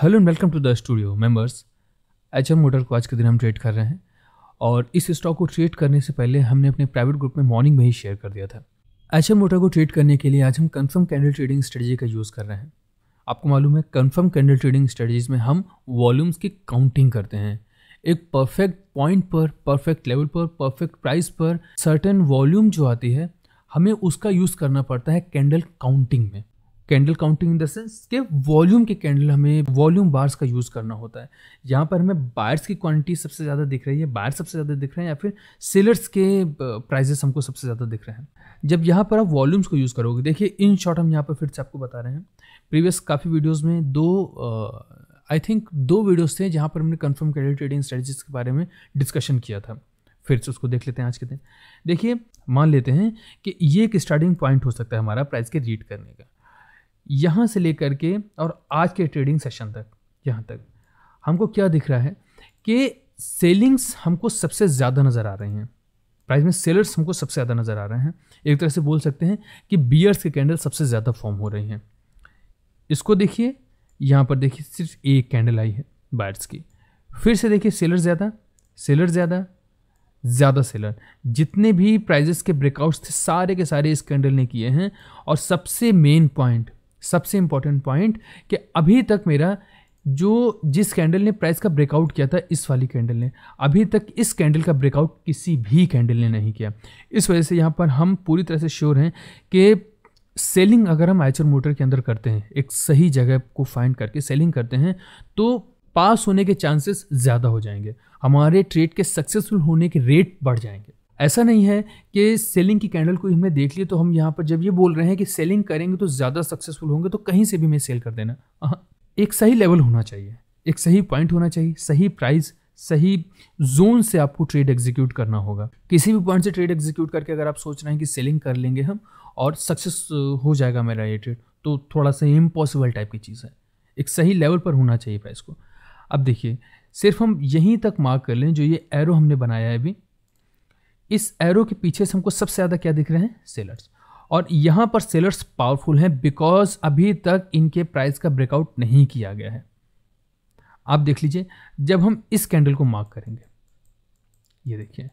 Hello and welcome to the studio members H motor को आज के दिन हम ट्रेड कर रहे हैं और इस स्टॉक को ट्रेड करने से पहले हमने अपने प्राइवेट ग्रुप में मॉर्निंग में ही शेयर कर दिया था एच एम को ट्रेड करने के लिए आज हम कन्फर्म कैंडल ट्रेडिंग स्ट्रेटजी का यूज़ कर रहे हैं आपको मालूम है कन्फर्म कैंडल ट्रेडिंग स्ट्रेटजीज में हम वॉल्यूम्स की काउंटिंग करते हैं एक परफेक्ट पॉइंट पर परफेक्ट लेवल पर परफेक्ट प्राइस पर सर्टन वॉल्यूम जो आती है हमें उसका यूज़ करना पड़ता है कैंडल काउंटिंग में candle counting in the sense के वॉल्यूम के कैंडल हमें वॉल्यूम बार्स का यूज़ करना होता है यहाँ पर हमें बायर्स की क्वांटिटी सबसे ज़्यादा दिख रही है बायर्स सबसे ज़्यादा दिख रहे हैं या फिर सेलर्स के प्राइजेस हमको सबसे ज़्यादा दिख रहे हैं जब यहाँ पर आप वॉल्यूम्स को यूज़ करोगे देखिए इन शॉर्ट हम यहाँ पर फिर से आपको बता रहे हैं प्रीवियस काफ़ी वीडियोज़ में दो आई थिंक दो वीडियोज़ थे जहाँ पर हमने कन्फर्म कैडल ट्रेडिंग स्ट्रेटजीज के बारे में डिस्कशन किया था फिर से उसको देख लेते हैं आज के दिन देखिए मान लेते हैं कि ये एक स्टार्टिंग पॉइंट हो सकता है हमारा प्राइस के रीड करने का यहाँ से लेकर के और आज के ट्रेडिंग सेशन तक यहाँ तक हमको क्या दिख रहा है कि सेलिंग्स हमको सबसे ज़्यादा नज़र आ रहे हैं प्राइस में सेलर्स हमको सबसे ज़्यादा नज़र आ रहे हैं एक तरह से बोल सकते हैं कि बियर्स के कैंडल सबसे ज़्यादा फॉर्म हो रही हैं इसको देखिए यहाँ पर देखिए सिर्फ एक कैंडल आई है बायर्स की फिर से देखिए सेलर ज़्यादा सेलर ज़्यादा ज़्यादा सेलर जितने भी प्राइजेस के ब्रेकआउट्स थे सारे के सारे इस कैंडल ने किए हैं और सबसे मेन पॉइंट सबसे इंपॉर्टेंट पॉइंट कि अभी तक मेरा जो जिस कैंडल ने प्राइस का ब्रेकआउट किया था इस वाली कैंडल ने अभी तक इस कैंडल का ब्रेकआउट किसी भी कैंडल ने नहीं किया इस वजह से यहाँ पर हम पूरी तरह से श्योर हैं कि सेलिंग अगर हम आइचर मोटर के अंदर करते हैं एक सही जगह को फाइंड करके सेलिंग करते हैं तो पास होने के चांसेस ज़्यादा हो जाएंगे हमारे ट्रेड के सक्सेसफुल होने के रेट बढ़ जाएंगे ऐसा नहीं है कि सेलिंग की कैंडल को हमने देख लिया तो हम यहाँ पर जब ये बोल रहे हैं कि सेलिंग करेंगे तो ज़्यादा सक्सेसफुल होंगे तो कहीं से भी मैं सेल कर देना हाँ, एक सही लेवल होना चाहिए एक सही पॉइंट होना चाहिए सही प्राइस सही जोन से आपको ट्रेड एग्जीक्यूट करना होगा किसी भी पॉइंट से ट्रेड एग्जीक्यूट करके अगर आप सोच रहे हैं कि सेलिंग कर लेंगे हम और सक्सेस हो जाएगा मेरा ये ट्रेड तो थोड़ा सा इम्पॉसिबल टाइप की चीज़ है एक सही लेवल पर होना चाहिए प्राइस को अब देखिए सिर्फ हम यहीं तक मार्क कर लें जो ये एरो हमने बनाया है अभी इस एरो के पीछे से हमको सबसे ज़्यादा क्या दिख रहे हैं सेलर्स और यहाँ पर सेलर्स पावरफुल हैं बिकॉज अभी तक इनके प्राइस का ब्रेकआउट नहीं किया गया है आप देख लीजिए जब हम इस कैंडल को मार्क करेंगे ये देखिए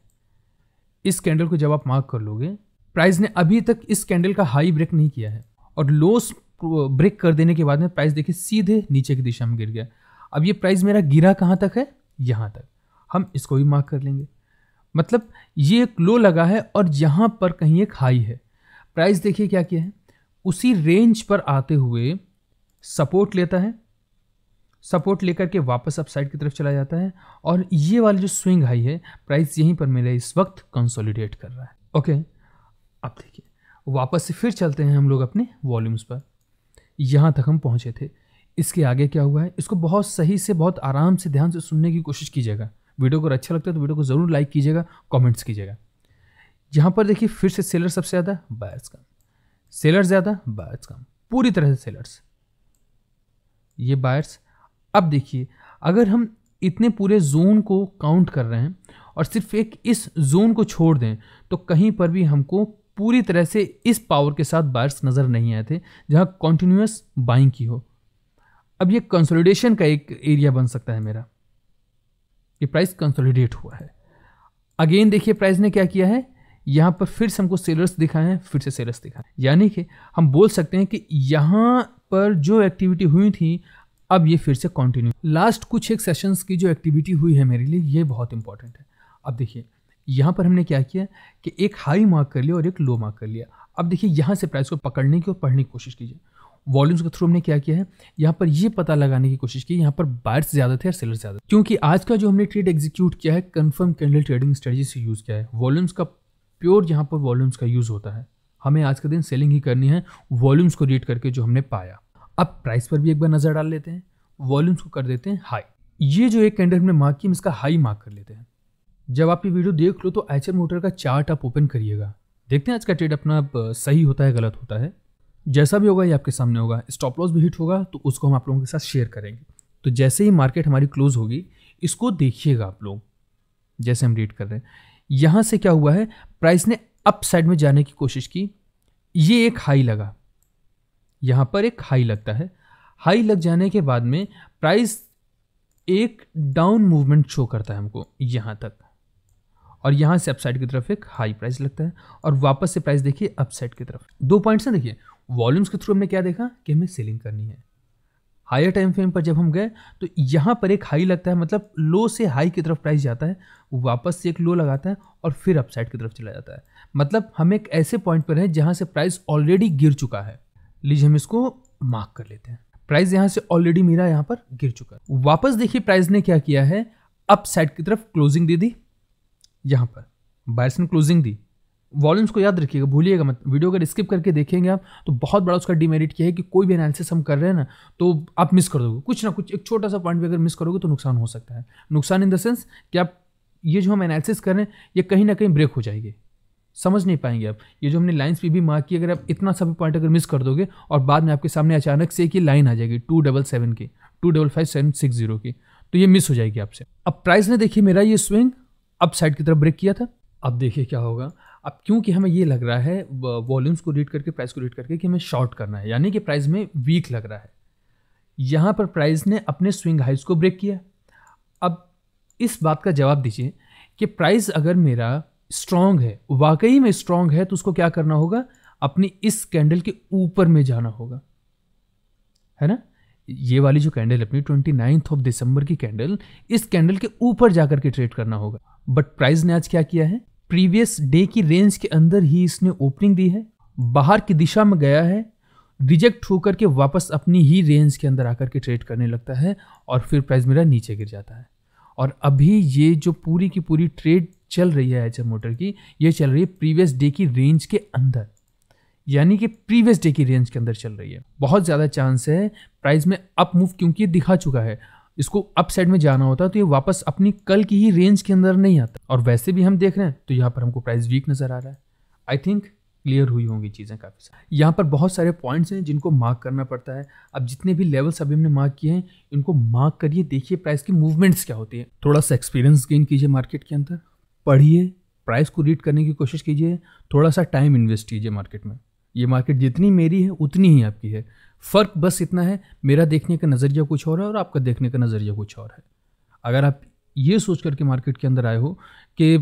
इस कैंडल को जब आप मार्क कर लोगे प्राइस ने अभी तक इस कैंडल का हाई ब्रेक नहीं किया है और लोस ब्रेक कर देने के बाद में प्राइस देखिए सीधे नीचे की दिशा में गिर गया अब ये प्राइस मेरा गिरा कहाँ तक है यहाँ तक हम इसको भी मार्क कर लेंगे मतलब ये एक लो लगा है और यहाँ पर कहीं एक हाई है प्राइस देखिए क्या क्या है उसी रेंज पर आते हुए सपोर्ट लेता है सपोर्ट लेकर के वापस अपसाइड की तरफ चला जाता है और ये वाला जो स्विंग हाई है प्राइस यहीं पर मेरा इस वक्त कंसोलिडेट कर रहा है ओके अब देखिए वापस से फिर चलते हैं हम लोग अपने वॉल्यूम्स पर यहाँ तक हम पहुँचे थे इसके आगे क्या हुआ है इसको बहुत सही से बहुत आराम से ध्यान से सुनने की कोशिश कीजिएगा वीडियो को अच्छा लगता है तो वीडियो को ज़रूर लाइक कीजिएगा कॉमेंट्स कीजिएगा यहाँ पर देखिए फिर से सेलर सबसे ज़्यादा बायर्स कम सेलर्स ज़्यादा बायर्स कम पूरी तरह से सेलर्स ये बायर्स अब देखिए अगर हम इतने पूरे जोन को काउंट कर रहे हैं और सिर्फ एक इस जोन को छोड़ दें तो कहीं पर भी हमको पूरी तरह से इस पावर के साथ बायर्स नज़र नहीं आए थे जहाँ कॉन्टीन्यूस बाइंग की हो अब ये कंसोलिडेशन का एक एरिया बन सकता है मेरा ये प्राइस कंसोलिडेट हुआ है अगेन देखिए प्राइस ने क्या किया है यहाँ पर फिर से हमको सेलर्स दिखाए हैं फिर से सेलर्स दिखाए यानी कि हम बोल सकते हैं कि यहाँ पर जो एक्टिविटी हुई थी अब ये फिर से कंटिन्यू लास्ट कुछ एक सेशंस की जो एक्टिविटी हुई है मेरे लिए ये बहुत इंपॉर्टेंट है अब देखिए यहाँ पर हमने क्या किया कि एक हाई मार्क कर लिया और एक लो मार्क कर लिया अब देखिए यहाँ से प्राइस को पकड़ने की और पढ़ने की कोशिश कीजिए वॉल्यूम्स के थ्रू हमने क्या किया है यहाँ पर ये पता लगाने की कोशिश की यहाँ पर बायर्स ज़्यादा थे और सेलर ज़्यादा क्योंकि आज का जो हमने ट्रेड एग्जीक्यूट किया है कन्फर्म कैंडल ट्रेडिंग स्ट्रेटेजी से यूज़ किया है वॉल्यूम्स का प्योर यहाँ पर वॉल्यूम्स का यूज़ होता है हमें आज का दिन सेलिंग ही करनी है वॉल्यूम्स को रीड करके जो हमने पाया अब प्राइस पर भी एक बार नज़र डाल लेते हैं वॉल्यूम्स को कर देते हैं हाई ये जो एक कैंडल हमने मार्क की हम इसका हाई मार्क कर लेते हैं जब आप ये वीडियो देख लो तो एच मोटर का चार्ट आप ओपन करिएगा देखते हैं आज का ट्रेड अपना सही होता है गलत होता है जैसा भी होगा ये आपके सामने होगा स्टॉप लॉस भी हिट होगा तो उसको हम आप लोगों के साथ शेयर करेंगे तो जैसे ही मार्केट हमारी क्लोज होगी इसको देखिएगा आप लोग जैसे हम रीड कर रहे हैं यहाँ से क्या हुआ है प्राइस ने अप साइड में जाने की कोशिश की ये एक हाई लगा यहाँ पर एक हाई लगता है हाई लग जाने के बाद में प्राइस एक डाउन मूवमेंट शो करता है हमको यहाँ तक और यहाँ से अपसाइड की तरफ एक हाई प्राइस लगता है और वापस से प्राइस देखिए अपसाइड की तरफ दो पॉइंट्स हैं देखिए वॉल्यूम्स के थ्रू हमने क्या देखा कि हमें सेलिंग करनी है हायर टाइम फ्रेम पर जब हम गए तो यहाँ पर एक हाई लगता है मतलब लो से हाई की तरफ प्राइस जाता है वापस से एक लो लगाता है और फिर अपसाइड की तरफ चला जाता है मतलब हम एक ऐसे पॉइंट पर हैं जहाँ से प्राइस ऑलरेडी गिर चुका है लीजिए हम इसको मार्क कर लेते हैं प्राइस यहाँ से ऑलरेडी मेरा यहाँ पर गिर चुका है वापस देखिए प्राइस ने क्या किया है अपसाइड की तरफ क्लोजिंग दे दी यहाँ पर बायर्स ने क्लोजिंग दी वॉल्यूम्स को याद रखिएगा भूलिएगा मत वीडियो अगर स्किप करके देखेंगे आप तो बहुत बड़ा उसका डिमेरिट यह है कि कोई भी एनालिसिस हम कर रहे हैं ना तो आप मिस कर दोगे कुछ ना कुछ एक छोटा सा पॉइंट भी अगर मिस करोगे तो नुकसान हो सकता है नुकसान इन द सेंस कि आप ये जो हम एनालिसिस कर रहे हैं ये कहीं ना कहीं ब्रेक हो जाएगी समझ नहीं पाएंगे आप ये जो हमने लाइन्स पे भी मार्क की अगर आप इतना सभी पॉइंट अगर मिस कर दोगे और बाद में आपके सामने अचानक से एक लाइन आ जाएगी टू डबल सेवन की two double five seven six zero की तो ये मिस हो जाएगी आपसे अब प्राइस ने देखिए मेरा ये स्विंग अप साइड की तरफ ब्रेक किया था अब देखिए क्या होगा अब क्योंकि हमें ये लग रहा है वॉल्यूम्स को रीड करके प्राइस को रीड करके कि हमें शॉर्ट करना है यानी कि प्राइस में वीक लग रहा है यहाँ पर प्राइस ने अपने स्विंग हाइज को ब्रेक किया अब इस बात का जवाब दीजिए कि प्राइस अगर मेरा स्ट्रांग है वाकई में स्ट्रांग है तो उसको क्या करना होगा अपनी इस कैंडल के ऊपर में जाना होगा है ना ये वाली जो कैंडल अपनी ट्वेंटी नाइन्थ ऑफ दिसंबर की कैंडल इस कैंडल के ऊपर जाकर के ट्रेड करना होगा बट प्राइस ने आज क्या किया है प्रीवियस डे की रेंज के अंदर ही इसने ओपनिंग दी है बाहर की दिशा में गया है रिजेक्ट होकर के वापस अपनी ही रेंज के अंदर आकर के ट्रेड करने लगता है और फिर प्राइस मेरा नीचे गिर जाता है और अभी ये जो पूरी की पूरी ट्रेड चल रही है एच मोटर की ये चल रही है प्रीवियस डे की रेंज के अंदर यानी कि प्रीवियस डे की रेंज के अंदर चल रही है बहुत ज़्यादा चांस है प्राइस में अप मूव क्योंकि दिखा चुका है इसको अप साइड में जाना होता है तो ये वापस अपनी कल की ही रेंज के अंदर नहीं आता और वैसे भी हम देख रहे हैं तो यहाँ पर हमको प्राइस वीक नज़र आ रहा है आई थिंक क्लियर हुई होंगी चीज़ें काफ़ी सारी यहाँ पर बहुत सारे पॉइंट्स हैं जिनको मार्क करना पड़ता है अब जितने भी लेवल्स अभी हमने मार्क किए हैं इनको मार्क करिए देखिए प्राइस की मूवमेंट्स क्या होती है थोड़ा सा एक्सपीरियंस गेन कीजिए मार्केट के अंदर पढ़िए प्राइस को रीड करने की कोशिश कीजिए थोड़ा सा टाइम इन्वेस्ट कीजिए मार्केट में ये मार्केट जितनी मेरी है उतनी ही आपकी है फ़र्क बस इतना है मेरा देखने का नज़रिया कुछ और है और आपका देखने का नज़रिया कुछ और है अगर आप ये सोच करके मार्केट के अंदर आए हो कि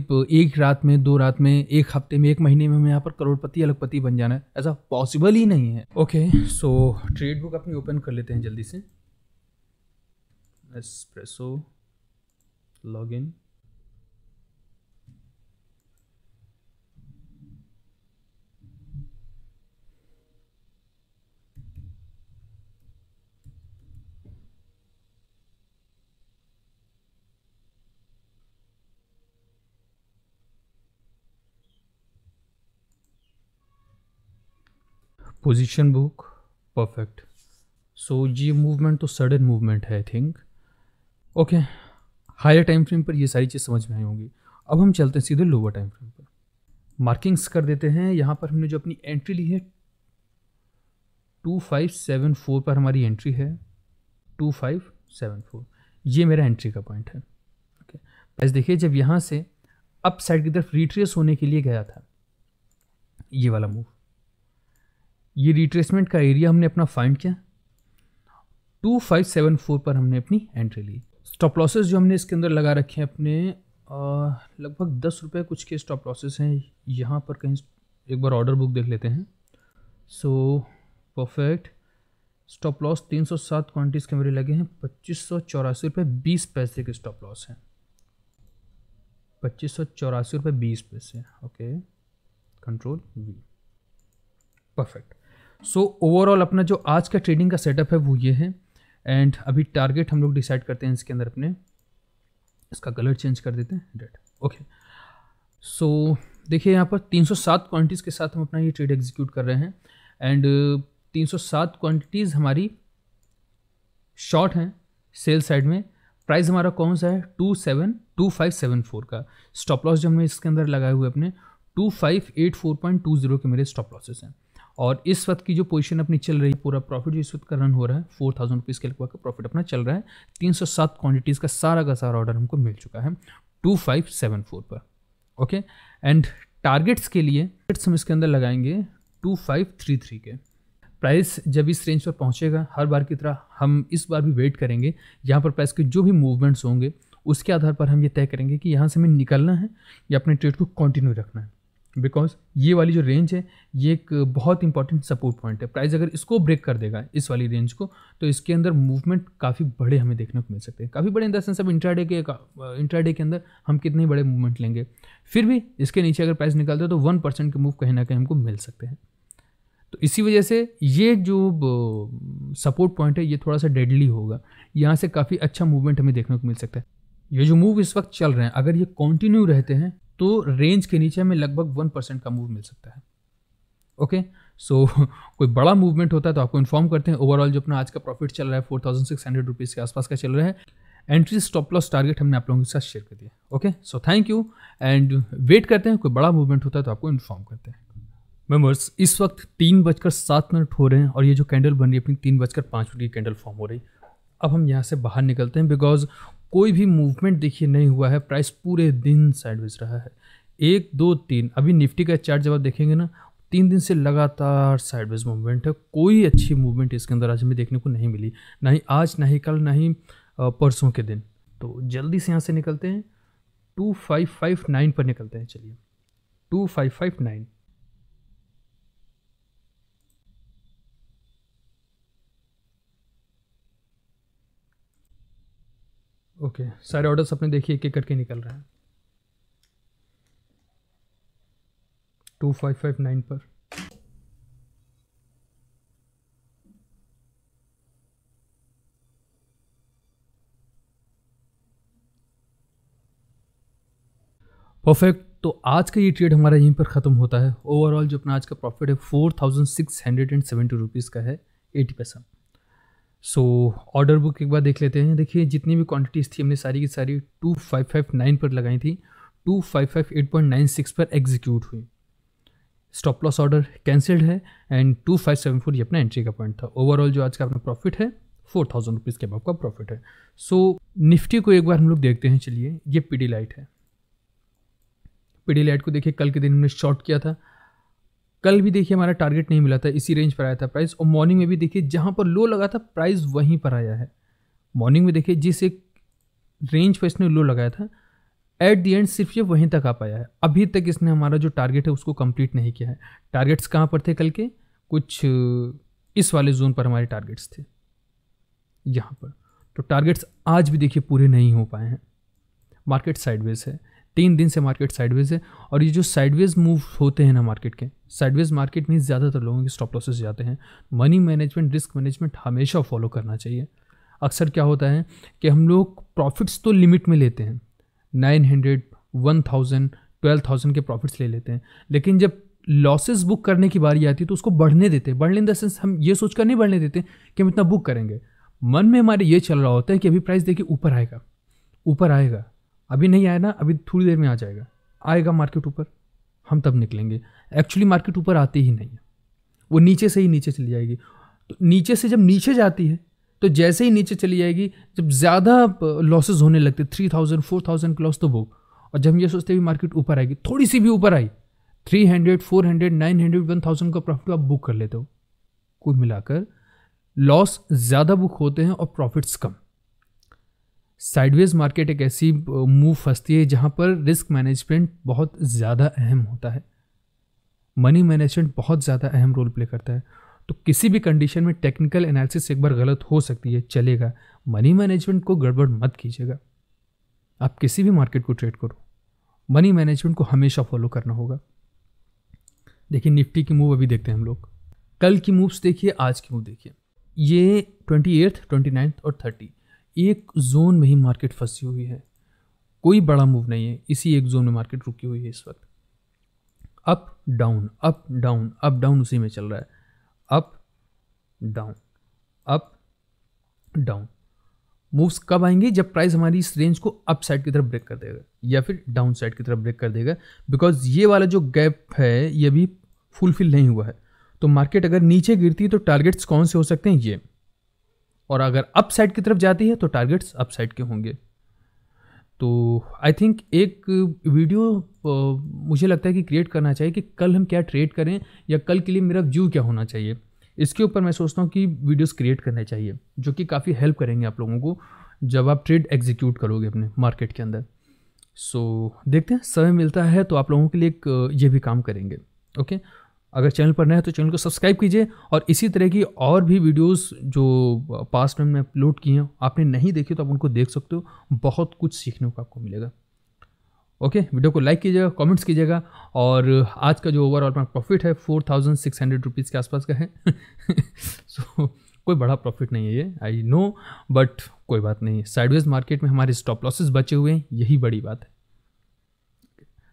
एक रात में दो रात में एक हफ्ते में एक महीने में हमें यहाँ पर करोड़पति अलगपति बन जाना है ऐसा पॉसिबल ही नहीं है ओके सो ट्रेड बुक अपनी ओपन कर लेते हैं जल्दी से एस्प्रेसो in position book perfect so ये मूवमेंट तो सडन मूवमेंट है I think okay higher time frame पर ये सारी चीज़ समझ में आई होंगी अब हम चलते हैं सीधे लोअर टाइम फ्रेम पर मार्किंग्स कर देते हैं यहाँ पर हमने जो अपनी एंट्री ली है टू फाइव सेवन फोर पर हमारी एंट्री है टू फाइव सेवन फोर ये मेरा एंट्री का पॉइंट है ओके बस देखिए जब यहाँ से अप साइड की तरफ रिट्रेस होने के लिए गया था ये वाला मूव ये रिट्रेसमेंट का एरिया हमने अपना फाइंड किया टू फाइव सेवन फोर पर हमने अपनी एंट्री ली स्टॉप लॉसेस जो हमने इसके अंदर लगा रखे हैं अपने लगभग दस रुपये कुछ के स्टॉप लॉसेस हैं यहाँ पर कहीं एक बार ऑर्डर बुक देख लेते हैं सो परफेक्ट स्टॉप लॉस तीन सौ सात क्वान्टिटीज़ के मेरे लगे हैं पच्चीस सौ चौरासी रुपये बीस पैसे के स्टॉप लॉस हैं पच्चीस सौ चौरासी रुपये बीस पैसे okay control V perfect so so, overall अपना जो आज का ट्रेडिंग का सेटअप है वो ये है एंड अभी टारगेट हम लोग डिसाइड करते हैं इसके अंदर अपने इसका कलर चेंज कर देते हैं डेट ओके सो देखिए यहाँ पर 307 क्वांटिटीज़ के साथ हम अपना ये ट्रेड एग्जीक्यूट कर रहे हैं एंड 307 क्वांटिटीज़ हमारी शॉर्ट हैं सेल साइड में प्राइस हमारा कौन सा है two seven two five seven four का स्टॉप लॉस जो हमने इसके अंदर लगाए हुए अपने two five eight four point two zero के मेरे स्टॉप लॉसेस हैं और इस वक्त की जो पोजीशन अपनी चल रही है पूरा प्रॉफिट जो इस वक्त का रन हो रहा है फोर थाउजेंड रुपीज़ के लगभग का प्रॉफिट अपना चल रहा है तीन सौ सात क्वान्टिटीज़ का सारा का सारा ऑर्डर हमको मिल चुका है टू फाइव सेवन फोर पर ओके एंड टारगेट्स के लिए टारगेट्स हम इसके अंदर लगाएंगे टू फाइव थ्री थ्री के प्राइस जब इस रेंज पर पहुंचेगा हर बार की तरह हम इस बार भी वेट करेंगे यहाँ पर प्राइस के जो भी मूवमेंट्स होंगे उसके आधार पर हम ये तय करेंगे कि यहाँ से हमें निकलना है या अपने ट्रेड को कंटिन्यू रखना है बिकॉज ये वाली जो रेंज है ये एक बहुत इंपॉर्टेंट सपोर्ट पॉइंट है प्राइस अगर इसको ब्रेक कर देगा इस वाली रेंज को तो इसके अंदर मूवमेंट काफ़ी बड़े हमें देखने को मिल सकते हैं काफ़ी बड़े इन द सेंस अब इंट्राडे के इंट्राडे के अंदर हम कितने बड़े मूवमेंट लेंगे फिर भी इसके नीचे अगर प्राइस निकालते हैं तो वन परसेंट के मूव कहीं ना कहीं हमको मिल सकते हैं तो इसी वजह से ये जो सपोर्ट पॉइंट है ये थोड़ा सा डेडली होगा यहाँ से काफ़ी अच्छा मूवमेंट हमें देखने को मिल सकता है ये जो मूव इस वक्त चल रहे हैं अगर ये कंटिन्यू रहते हैं तो रेंज के नीचे हमें लगभग वन परसेंट का मूव मिल सकता है ओके सो so, कोई बड़ा मूवमेंट होता है तो आपको इन्फॉर्म करते हैं ओवरऑल जो अपना आज का प्रॉफिट चल रहा है four thousand six hundred rupees के आसपास का चल रहा है एंट्री स्टॉप लॉस टारगेट हमने आप लोगों के साथ शेयर कर दिया okay so thank you and wait करते हैं कोई बड़ा मूवमेंट होता है तो आपको इन्फॉर्म करते हैं मेम्बर्स इस वक्त तीन बजकर सात मिनट हो रहे हैं और ये जो कैंडल बन रही है अपनी तीन बजकर पाँच मिनट की कैंडल फॉर्म हो रही अब हम यहाँ से बाहर निकलते हैं बिकॉज कोई भी मूवमेंट देखिए नहीं हुआ है प्राइस पूरे दिन साइडवेज रहा है एक दो तीन अभी निफ्टी का चार्ट जब आप देखेंगे ना तीन दिन से लगातार साइडवेज मूवमेंट है कोई अच्छी मूवमेंट इसके अंदर आज हमें देखने को नहीं मिली ना ही आज ना ही कल ना ही परसों के दिन तो जल्दी से यहाँ से निकलते हैं टू फाइव फाइव नाइन पर निकलते हैं चलिए two five five nine okay सारे ऑर्डर्स अपने देखिए एक एक करके निकल रहे हैं टू फाइव फाइव नाइन पर परफेक्ट तो आज का ये ट्रेड हमारा यहीं पर ख़त्म होता है ओवरऑल जो अपना आज का प्रॉफिट है four thousand six hundred and seventy rupees का है एटी पैसा सो ऑर्डर बुक एक बार देख लेते हैं देखिए जितनी भी क्वांटिटीज़ थी हमने सारी की सारी टू फाइव फाइव नाइन पर लगाई थी two five five eight point nine six पर एग्जीक्यूट हुई स्टॉप लॉस ऑर्डर कैंसिल्ड है and two five seven four ये अपना एंट्री का पॉइंट था ओवरऑल जो आज का अपना प्रॉफिट है फोर थाउजेंड रुपीज़ के अब आपका प्रॉफिट है सो so, निफ्टी को एक बार हम लोग देखते हैं चलिए ये पी लाइट है पी लाइट को देखिए कल के दिन हमने शॉर्ट किया था कल भी देखिए हमारा टारगेट नहीं मिला था इसी रेंज पर आया था प्राइस और मॉर्निंग में भी देखिए जहाँ पर लो लगा था प्राइस वहीं पर आया है मॉर्निंग में देखिए जिस एक रेंज पर इसने लो लगाया था एट दी एंड सिर्फ ये वहीं तक आ पाया है अभी तक इसने हमारा जो टारगेट है उसको कंप्लीट नहीं किया है टारगेट्स कहाँ पर थे कल के कुछ इस वाले जोन पर हमारे टारगेट्स थे यहाँ पर तो टारगेट्स आज भी देखिए पूरे नहीं हो पाए हैं मार्केट साइडवेज है तीन दिन से मार्केट साइडवेज है और ये जो साइडवेज मूव होते हैं ना मार्केट के साइडवेज मार्केट में ज़्यादातर लोगों के स्टॉप लॉसेस जाते हैं मनी मैनेजमेंट रिस्क मैनेजमेंट हमेशा फॉलो करना चाहिए अक्सर क्या होता है कि हम लोग प्रॉफिट्स तो लिमिट में लेते हैं nine hundred one thousand twelve thousand के प्रॉफिट्स ले लेते हैं लेकिन जब लॉसेस बुक करने की बारी आती है तो उसको बढ़ने देते हैं बढ़ने इन द सेंस हम ये सोचकर नहीं बढ़ने देते कि हम इतना बुक करेंगे मन में हमारे ये चल रहा होता है कि अभी प्राइस देखिए ऊपर आएगा ऊपर आएगा अभी नहीं आया ना अभी थोड़ी देर में आ जाएगा आएगा मार्केट ऊपर हम तब निकलेंगे एक्चुअली मार्केट ऊपर आती ही नहीं है वो नीचे से ही नीचे चली जाएगी तो नीचे से जब नीचे जाती है तो जैसे ही नीचे चली जाएगी जब ज़्यादा लॉसेज होने लगते थ्री थाउजेंड फोर थाउजेंड क्लॉस तो वो और जब हम ये सोचते हैं मार्केट ऊपर आएगी थोड़ी सी भी ऊपर आई three hundred four hundred nine hundred one thousand का प्रॉफिट आप बुक कर लेते हो कुल मिलाकर लॉस ज़्यादा बुक होते हैं और प्रॉफिट्स कम साइडवेज मार्केट एक ऐसी मूव फंसती है जहाँ पर रिस्क मैनेजमेंट बहुत ज़्यादा अहम होता है मनी मैनेजमेंट बहुत ज़्यादा अहम रोल प्ले करता है तो किसी भी कंडीशन में टेक्निकल एनालिसिस एक बार गलत हो सकती है चलेगा मनी मैनेजमेंट को गड़बड़ मत कीजिएगा आप किसी भी मार्केट को ट्रेड करो मनी मैनेजमेंट को हमेशा फॉलो करना होगा देखिए निफ्टी की मूव अभी देखते हैं हम लोग कल की मूव्स देखिए आज की मूव देखिए ये ट्वेंटी एट्थ ट्वेंटी नाइन्थ और थर्टी एक जोन में ही मार्केट फंसी हुई है कोई बड़ा मूव नहीं है इसी एक जोन में मार्केट रुकी हुई है इस वक्त up down up down up down उसी में चल रहा है up down up down moves कब आएंगे जब प्राइस हमारी इस रेंज को अप साइड की तरफ ब्रेक कर देगा या फिर डाउन साइड की तरफ ब्रेक कर देगा बिकॉज ये वाला जो गैप है ये भी फुलफिल नहीं हुआ है तो मार्केट अगर नीचे गिरती है तो टारगेट्स कौन से हो सकते हैं ये और अगर अप साइड की तरफ जाती है तो टारगेट्स अप साइड के होंगे तो आई थिंक एक वीडियो मुझे लगता है कि क्रिएट करना चाहिए कि कल हम क्या ट्रेड करें या कल के लिए मेरा व्यू क्या होना चाहिए इसके ऊपर मैं सोचता हूँ कि वीडियोस क्रिएट करने चाहिए जो कि काफ़ी हेल्प करेंगे आप लोगों को जब आप ट्रेड एग्जीक्यूट करोगे अपने मार्केट के अंदर सो so, देखते हैं समय मिलता है तो आप लोगों के लिए एक ये भी काम करेंगे ओके okay? अगर चैनल पर नए हैं तो चैनल को सब्सक्राइब कीजिए और इसी तरह की और भी वीडियोस जो पास्ट में अपलोड किए हैं आपने नहीं देखी तो आप उनको देख सकते हो बहुत कुछ सीखने को आपको मिलेगा ओके वीडियो को लाइक कीजिएगा कमेंट्स कीजिएगा और आज का जो ओवरऑल मेरा प्रॉफिट है four thousand six hundred rupees के आसपास का है सो so, कोई बड़ा प्रॉफिट नहीं है ये आई नो बट कोई बात नहीं साइडवेज मार्केट में हमारे स्टॉप लॉसेस बचे हुए हैं यही बड़ी बात है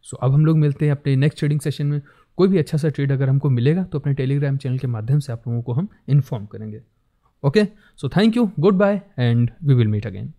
सो so, अब हम लोग मिलते हैं अपने नेक्स्ट ट्रेडिंग सेशन में कोई भी अच्छा सा ट्रेड अगर हमको मिलेगा तो अपने टेलीग्राम चैनल के माध्यम से आप लोगों को हम इन्फॉर्म करेंगे okay so thank you good bye and we will meet again